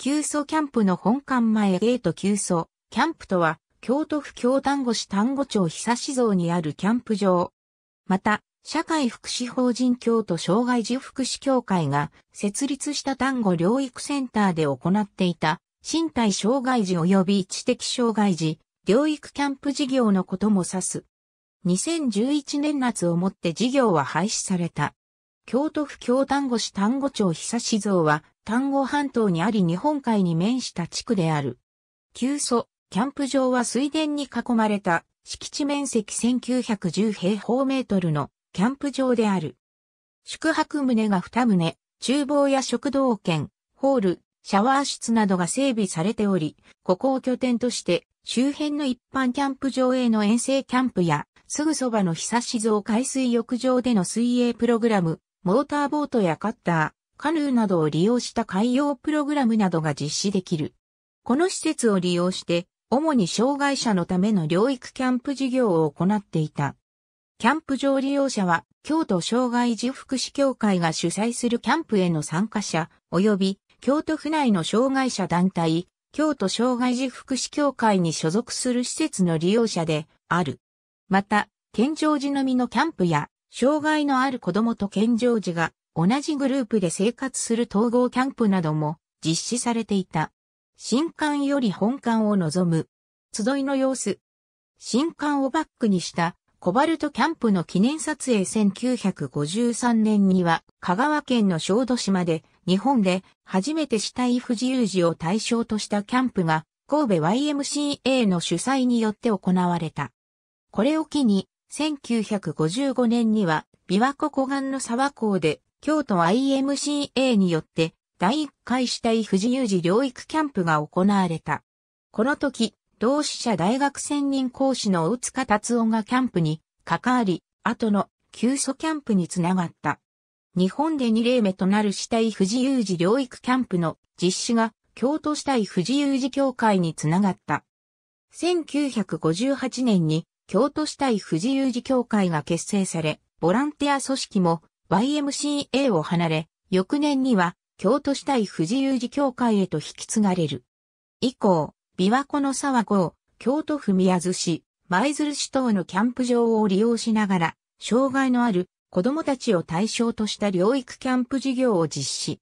急須キャンプの本館前ゲート急須キャンプとは、京都府京丹後市丹後町久志蔵にあるキャンプ場。また、社会福祉法人京都障害児福祉協会が設立した丹後療育センターで行っていた身体障害児及び知的障害児、療育キャンプ事業のことも指す。2011年夏をもって事業は廃止された。京都府京丹後市丹後町久志蔵は、丹後半島にあり日本海に面した地区である。急祖、キャンプ場は水田に囲まれた、敷地面積1910平方メートルのキャンプ場である。宿泊棟が2棟、厨房や食堂券、ホール、シャワー室などが整備されており、ここを拠点として、周辺の一般キャンプ場への遠征キャンプや、すぐそばの久志蔵海水浴場での水泳プログラム、モーターボートやカッター、カヌーなどを利用した海洋プログラムなどが実施できる。この施設を利用して、主に障害者のための療育キャンプ事業を行っていた。キャンプ場利用者は、京都障害児福祉協会が主催するキャンプへの参加者、及び、京都府内の障害者団体、京都障害児福祉協会に所属する施設の利用者である。また、健常寺のみのキャンプや障害のある子供と健常児が同じグループで生活する統合キャンプなども実施されていた。新館より本館を望む。集いの様子。新館をバックにしたコバルトキャンプの記念撮影1953年には香川県の小豆島で日本で初めて死体不自由児を対象としたキャンプが神戸 YMCA の主催によって行われた。これを機に1955年には、琵琶湖湖岸の沢港で、京都 IMCA によって、第1回死体富士有事療育キャンプが行われた。この時、同志社大学専任講師の大塚達夫がキャンプに関わり、後の急須キャンプにつながった。日本で2例目となる死体富士有事療育キャンプの実施が京都死体富士有事協会につながった。1958年に京都市対富士有事協会が結成され、ボランティア組織も YMCA を離れ、翌年には京都市対富士有事協会へと引き継がれる。以降、琵琶湖の沢郷、京都府宮津市、舞鶴市等のキャンプ場を利用しながら、障害のある子供たちを対象とした療育キャンプ事業を実施。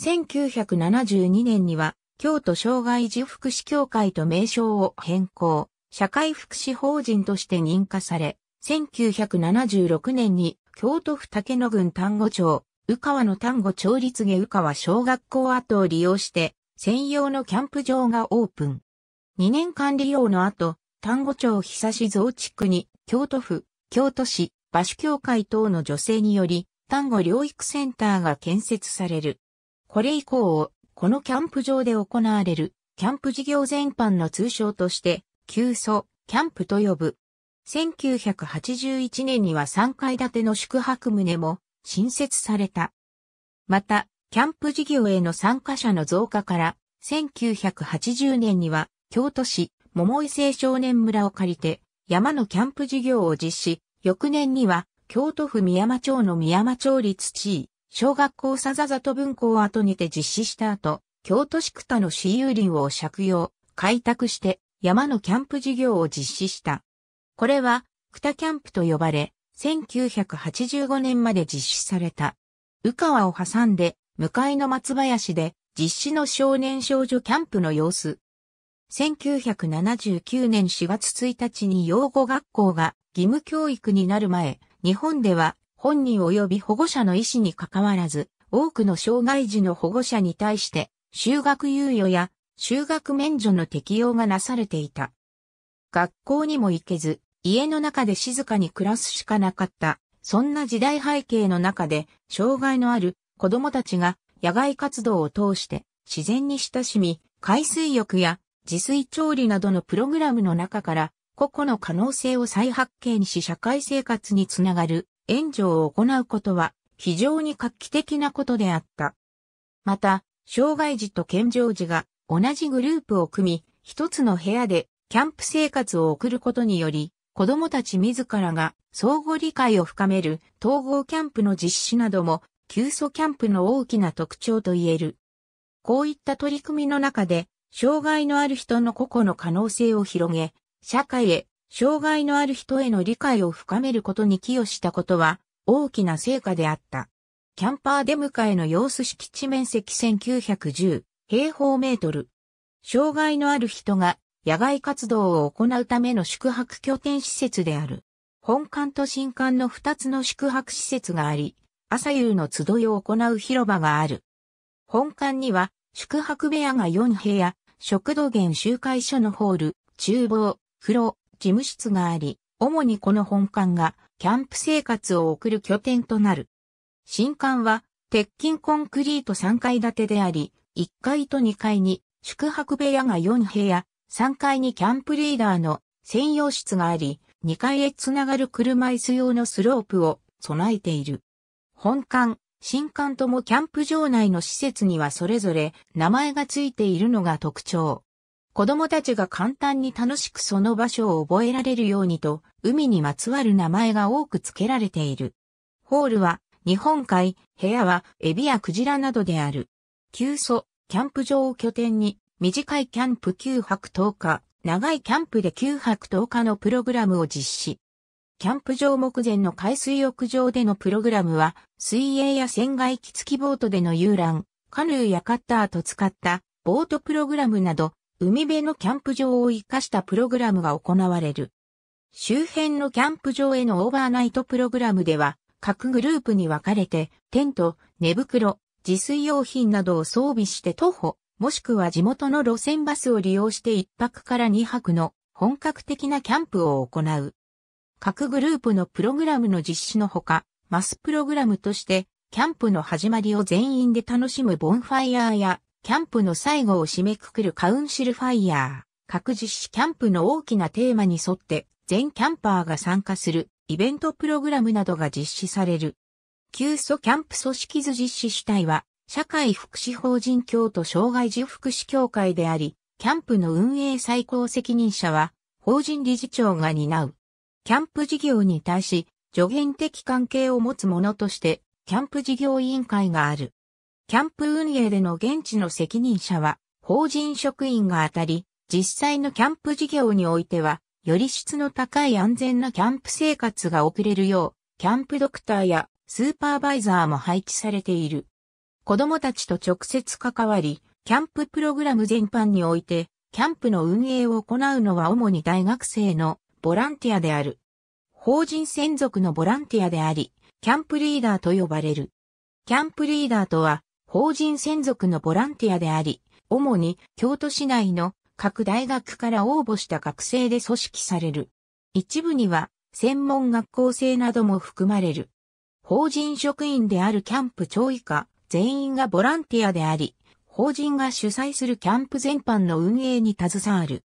1972年には、京都障害児福祉協会と名称を変更。社会福祉法人として認可され、1976年に京都府竹野郡丹後町、宇川の丹後町立下宇川小学校跡を利用して専用のキャンプ場がオープン。2年間利用の後、丹後町久志増築に京都府、京都市、場所協会等の助成により、丹後療育センターが建設される。これ以降、このキャンプ場で行われる、キャンプ事業全般の通称として、旧祖、キャンプと呼ぶ。1981年には3階建ての宿泊棟も新設された。また、キャンプ事業への参加者の増加から、1980年には京都市桃井青少年村を借りて山のキャンプ事業を実施、翌年には京都府宮間町の宮間町立地位、小学校さざざと文庫を後にて実施した後、京都市区田の市有林を借用、開拓して山のキャンプ事業を実施した。これは、クタキャンプと呼ばれ、1985年まで実施された。宇川を挟んで、向かいの松林で、実施の少年少女キャンプの様子。1979年4月1日に養護学校が義務教育になる前、日本では本人及び保護者の意思に関わらず、多くの障害児の保護者に対して、修学猶予や就学免除の適用がなされていた。学校にも行けず、家の中で静かに暮らすしかなかった。そんな時代背景の中で、障害のある子供たちが野外活動を通して自然に親しみ、海水浴や自炊調理などのプログラムの中から個々の可能性を再発見し社会生活につながる援助を行うことは非常に画期的なことであった。また、障害児と健常児が同じグループを組み、一つの部屋でキャンプ生活を送ることにより、子供たち自らが相互理解を深める統合キャンプの実施なども、急速キャンプの大きな特徴と言える。こういった取り組みの中で、障害のある人の個々の可能性を広げ、社会へ、障害のある人への理解を深めることに寄与したことは、大きな成果であった。キャンパーデムカへの様子敷地面積1910平方メートル。障害のある人が野外活動を行うための宿泊拠点施設である。本館と新館の2つの宿泊施設があり、朝夕の集いを行う広場がある。本館には宿泊部屋が4部屋、食堂限集会所のホール、厨房、風呂、事務室があり、主にこの本館がキャンプ生活を送る拠点となる。新館は鉄筋コンクリート3階建てであり、1階と2階に宿泊部屋が4部屋、3階にキャンプリーダーの専用室があり、2階へつながる車椅子用のスロープを備えている。本館、新館ともキャンプ場内の施設にはそれぞれ名前がついているのが特徴。子供たちが簡単に楽しくその場所を覚えられるようにと、海にまつわる名前が多く付けられている。ホールは日本海、部屋はエビやクジラなどである。急素、キャンプ場を拠点に、短いキャンプ9泊10日、長いキャンプで9泊10日のプログラムを実施。キャンプ場目前の海水浴場でのプログラムは、水泳や船外機付きボートでの遊覧、カヌーやカッターと使ったボートプログラムなど、海辺のキャンプ場を活かしたプログラムが行われる。周辺のキャンプ場へのオーバーナイトプログラムでは、各グループに分かれて、テント、寝袋、自炊用品などを装備して徒歩、もしくは地元の路線バスを利用して1泊から2泊の本格的なキャンプを行う。各グループのプログラムの実施のほか、マスプログラムとして、キャンプの始まりを全員で楽しむボンファイヤーや、キャンプの最後を締めくくるカウンシルファイヤー、各実施キャンプの大きなテーマに沿って、全キャンパーが参加するイベントプログラムなどが実施される。急ソキャンプ組織図実施主体は、社会福祉法人協と障害児福祉協会であり、キャンプの運営最高責任者は、法人理事長が担う。キャンプ事業に対し、助言的関係を持つ者として、キャンプ事業委員会がある。キャンプ運営での現地の責任者は、法人職員が当たり、実際のキャンプ事業においては、より質の高い安全なキャンプ生活が送れるよう、キャンプドクターやスーパーバイザーも配置されている。子供たちと直接関わり、キャンププログラム全般において、キャンプの運営を行うのは主に大学生のボランティアである。法人専属のボランティアであり、キャンプリーダーと呼ばれる。キャンプリーダーとは、法人専属のボランティアであり、主に京都市内の各大学から応募した学生で組織される。一部には、専門学校生なども含まれる。法人職員であるキャンプ長以下全員がボランティアであり、法人が主催するキャンプ全般の運営に携わる。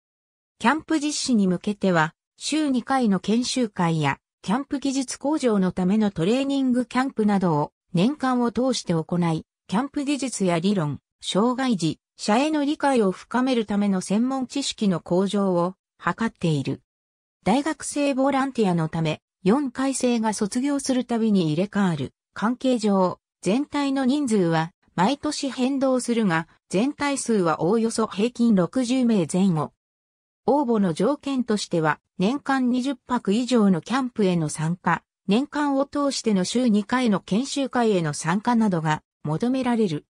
キャンプ実施に向けては、週2回の研修会や、キャンプ技術向上のためのトレーニングキャンプなどを年間を通して行い、キャンプ技術や理論、障害児、者への理解を深めるための専門知識の向上を図っている。大学生ボランティアのため、4回生が卒業するたびに入れ替わる。関係上、全体の人数は毎年変動するが、全体数はおおよそ平均60名前後。応募の条件としては、年間20泊以上のキャンプへの参加、年間を通しての週2回の研修会への参加などが求められる。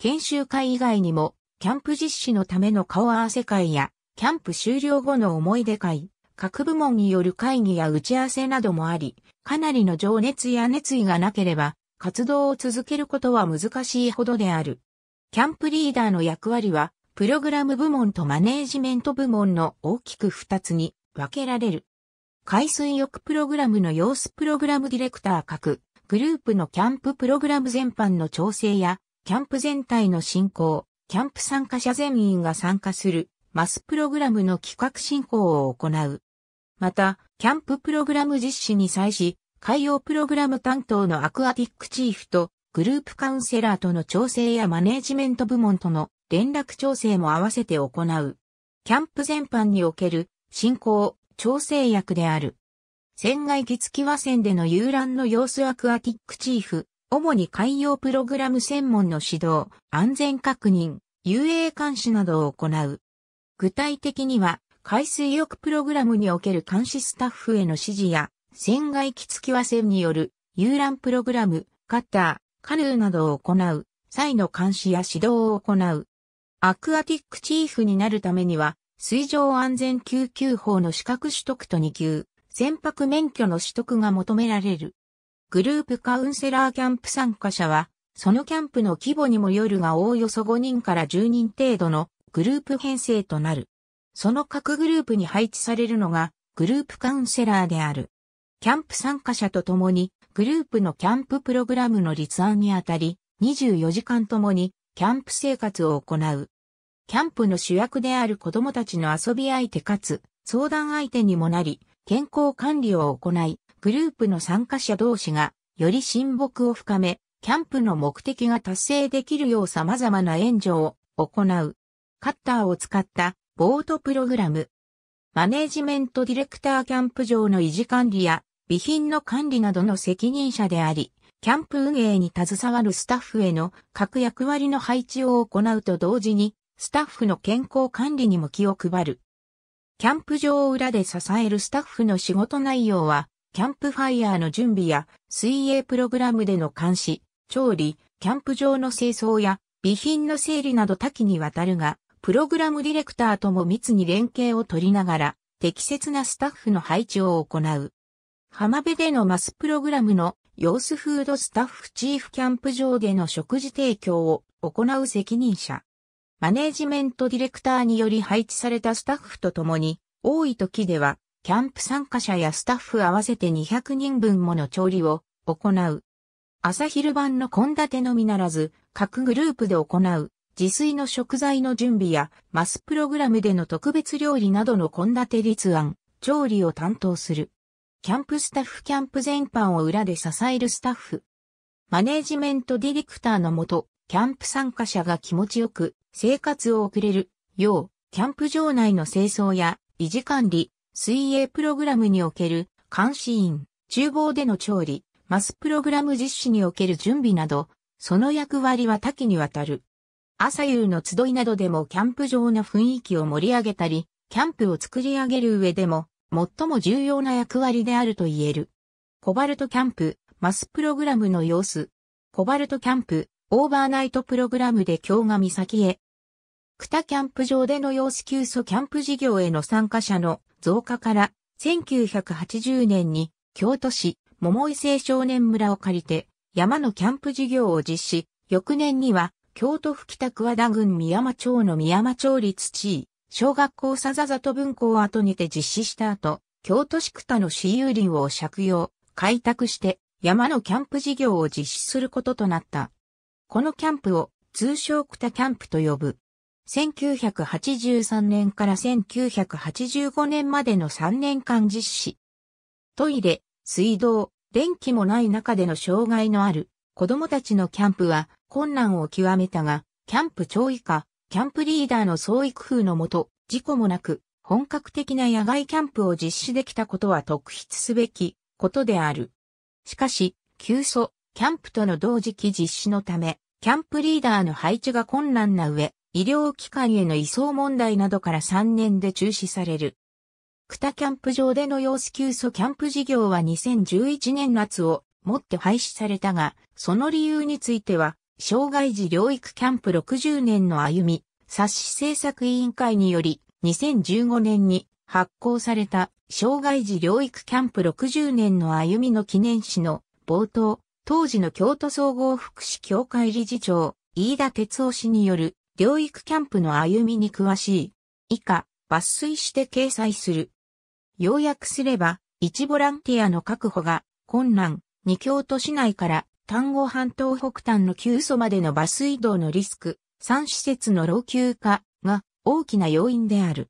研修会以外にも、キャンプ実施のための顔合わせ会や、キャンプ終了後の思い出会、各部門による会議や打ち合わせなどもあり、かなりの情熱や熱意がなければ、活動を続けることは難しいほどである。キャンプリーダーの役割は、プログラム部門とマネージメント部門の大きく2つに分けられる。海水浴プログラムの様子プログラムディレクター各グループのキャンププログラム全般の調整や、キャンプ全体の進行、キャンプ参加者全員が参加するマスプログラムの企画進行を行うまた、キャンププログラム実施に際し、海洋プログラム担当のアクアティックチーフとグループカウンセラーとの調整やマネージメント部門との連絡調整も合わせて行う。キャンプ全般における進行、調整役である。船外月際和船での遊覧の様子アクアティックチーフ、主に海洋プログラム専門の指導、安全確認、遊泳監視などを行う。具体的には、海水浴プログラムにおける監視スタッフへの指示や、船外機付きは船による遊覧プログラム、カッター、カヌーなどを行う、際の監視や指導を行う。アクアティックチーフになるためには、水上安全救急法の資格取得と2級、船舶免許の取得が求められる。グループカウンセラーキャンプ参加者は、そのキャンプの規模にもよるがおおよそ5人から10人程度のグループ編成となる。その各グループに配置されるのがグループカウンセラーである。キャンプ参加者と共にグループのキャンププログラムの立案にあたり、24時間ともにキャンプ生活を行う。キャンプの主役である子供たちの遊び相手かつ相談相手にもなり、健康管理を行い、グループの参加者同士がより親睦を深め、キャンプの目的が達成できるよう様々な援助を行う。カッターを使ったボートプログラム。マネージメントディレクターキャンプ場の維持管理や備品の管理などの責任者であり、キャンプ運営に携わるスタッフへの各役割の配置を行うと同時に、スタッフの健康管理にも気を配る。キャンプ場を裏で支えるスタッフの仕事内容は、キャンプファイヤーの準備や水泳プログラムでの監視、調理、キャンプ場の清掃や備品の整理など多岐にわたるが、プログラムディレクターとも密に連携を取りながら、適切なスタッフの配置を行う。浜辺でのマスプログラムの様子フードスタッフチーフキャンプ場での食事提供を行う責任者。マネージメントディレクターにより配置されたスタッフと共に、多い時では、キャンプ参加者やスタッフ合わせて200人分もの調理を行う。朝昼晩の献立のみならず、各グループで行う自炊の食材の準備や、マスプログラムでの特別料理などの献立立案、調理を担当する。キャンプスタッフキャンプ全般を裏で支えるスタッフ。マネージメントディレクターのもと、キャンプ参加者が気持ちよく生活を送れるよう、キャンプ場内の清掃や維持管理、水泳プログラムにおける監視員、厨房での調理、マスプログラム実施における準備など、その役割は多岐にわたる。朝夕の集いなどでもキャンプ場の雰囲気を盛り上げたり、キャンプを作り上げる上でも、最も重要な役割であると言える。コバルトキャンプ、マスプログラムの様子。コバルトキャンプ、オーバーナイトプログラムで京ヶ岬へ。クタキャンプ場での様子急速キャンプ事業への参加者の増加から、1980年に京都市桃井青少年村を借りて山のキャンプ事業を実施、翌年には京都府北桑田郡宮間町の宮間町立地位、小学校さざざと文庫を後にて実施した後、京都市区田の私有林を借用、開拓して山のキャンプ事業を実施することとなった。このキャンプを通称区田キャンプと呼ぶ。1983年から1985年までの3年間実施。トイレ、水道、電気もない中での障害のある子供たちのキャンプは困難を極めたが、キャンプ長以下、キャンプリーダーの創意工夫のもと、事故もなく、本格的な野外キャンプを実施できたことは特筆すべきことである。しかし、急遽キャンプとの同時期実施のため、キャンプリーダーの配置が困難な上、医療機関への移送問題などから3年で中止される。タキャンプ場での様子急遽キャンプ事業は2011年夏をもって廃止されたが、その理由については、障害児療育キャンプ60年の歩み、冊子制作委員会により、2015年に発行された障害児療育キャンプ60年の歩みの記念誌の冒頭、当時の京都総合福祉協会理事長、飯田哲夫氏による、療育キャンプの歩みに詳しい。以下、抜粋して掲載する。要約すれば、一ボランティアの確保が困難、二京都市内から丹後半島北端の急須までのバス移動のリスク、3施設の老朽化が大きな要因である。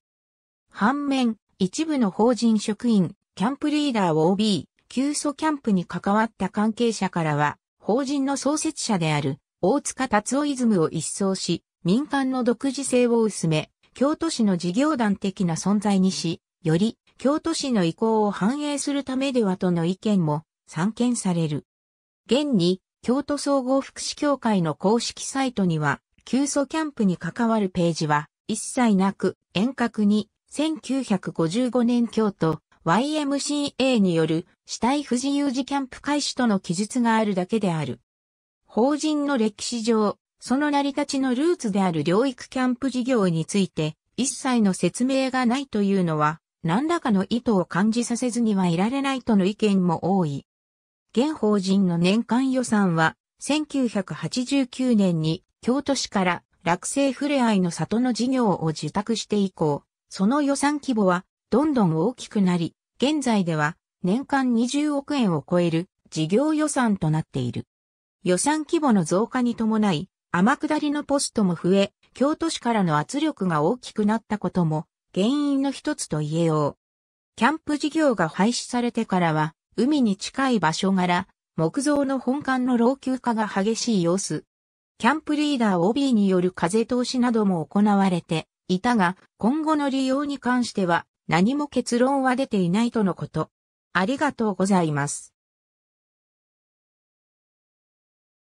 反面、一部の法人職員、キャンプリーダーを OB、急須キャンプに関わった関係者からは、法人の創設者である大塚達夫イズムを一掃し、民間の独自性を薄め、京都市の事業団的な存在にし、より京都市の意向を反映するためではとの意見も散見される。現に、京都総合福祉協会の公式サイトには、急訴キャンプに関わるページは、一切なく、遠隔に、1955年京都 YMCA による死体不自由児キャンプ開始との記述があるだけである。法人の歴史上、その成り立ちのルーツである療育キャンプ事業について、一切の説明がないというのは、何らかの意図を感じさせずにはいられないとの意見も多い。現法人の年間予算は、1989年に京都市から落成ふれあいの里の事業を受託して以降、その予算規模はどんどん大きくなり、現在では年間20億円を超える事業予算となっている。予算規模の増加に伴い、天下りのポストも増え、京都市からの圧力が大きくなったことも原因の一つと言えよう。キャンプ事業が廃止されてからは、海に近い場所柄、木造の本館の老朽化が激しい様子。キャンプリーダー OB による風通しなども行われていたが、今後の利用に関しては何も結論は出ていないとのこと。ありがとうございます。